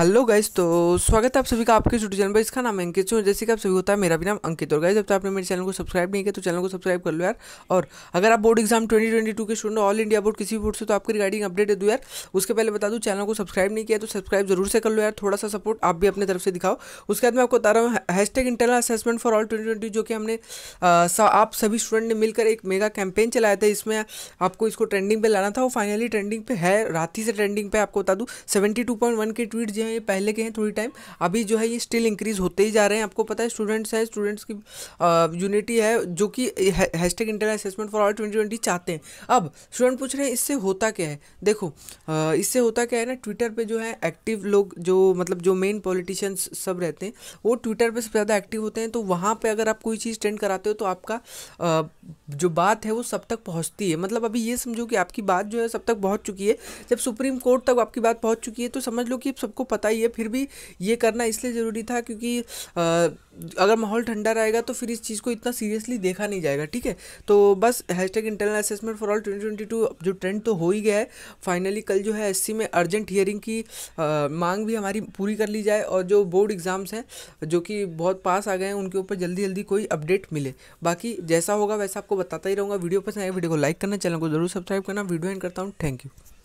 hello guys तो स्वागत है आप सभी का आपके यूट्यूब चैनल पर इसका नाम अंकित सो जैसे कि आप सभी होता है मेरा भी नाम अंकित और गाइस जब तक आपने मेरे चैनल को सब्सक्राइब नहीं किया तो चैनल को सब्सक्राइब कर लो यार और अगर आप बोर्ड एग्जाम 2022 के स्टूडेंट ऑल इंडिया बोर्ड किसी भी बोर्ड से तो आपकी रिगार्डिंग अपडेट दो यार उसके पहले बता दूँ चैनल को सब्सक्राइब नहीं किया तो सब्सक्राइब जरूर से कर लो यार थोड़ा सा सपोर्ट आप भी अपने तरफ से दिखाओ उसके बाद मैं आपको बता रहा हूँ hashtag internal assessment for all twenty जो कि हमने आप सभी स्टूडेंट ने मिलकर एक मेगा कैंपेन चलाया था इसमें आपको इसको ट्रेंडिंग पर लाना था वो फाइनली ट्रेंडिंग पे है रात ही से ट्रेंडिंग पर आपको बता दूँ सेवेंटी के ट्वीट जो हैं ये पहले के हैं थोड़ी टाइम अभी जो है ये स्टिल इंक्रीज होते ही जा रहे हैं आपको पता है स्टूडेंट्स हैं स्टूडेंट्स की यूनिटी है जो कि hashtag internal assessment for all twenty चाहते हैं अब स्टूडेंट पूछ रहे हैं इससे होता क्या है देखो इससे होता क्या है ना ट्विटर पर जो है एक्टिव लोग जो मतलब जो मेन पॉलिटिशियंस सब रहते हैं वो ट्विटर पर सबसे ज़्यादा एक्टिव होते हैं तो वहाँ पर अगर आप कोई चीज़ ट्रेंड कराते हो तो आपका जो बात है वो सब तक पहुँचती है मतलब अभी ये समझो कि आपकी बात जो है सब तक पहुँच चुकी है जब सुप्रीम कोर्ट तक आपकी बात पहुँच चुकी है तो समझ लो कि सबको पता ही है फिर भी ये करना इसलिए ज़रूरी था क्योंकि अगर माहौल ठंडा रहेगा तो फिर इस चीज़ को इतना सीरियसली देखा नहीं जाएगा ठीक है तो बस hashtag internal assessment for all twenty twenty two जो ट्रेंड तो हो ही गया है फाइनली कल जो है एस में अर्जेंट हियरिंग की आ, मांग भी हमारी पूरी कर ली जाए और जो बोर्ड एग्ज़ाम्स हैं जो कि बहुत पास आ गए हैं उनके ऊपर जल्दी जल्दी कोई अपडेट मिले बाकी जैसा होगा वैसा आपको बताता ही रहूँगा वीडियो पसंद आएगा वीडियो को लाइक करना चैनल को जरूर सब्सक्राइब करना वीडियो एंड करता हूँ थैंक यू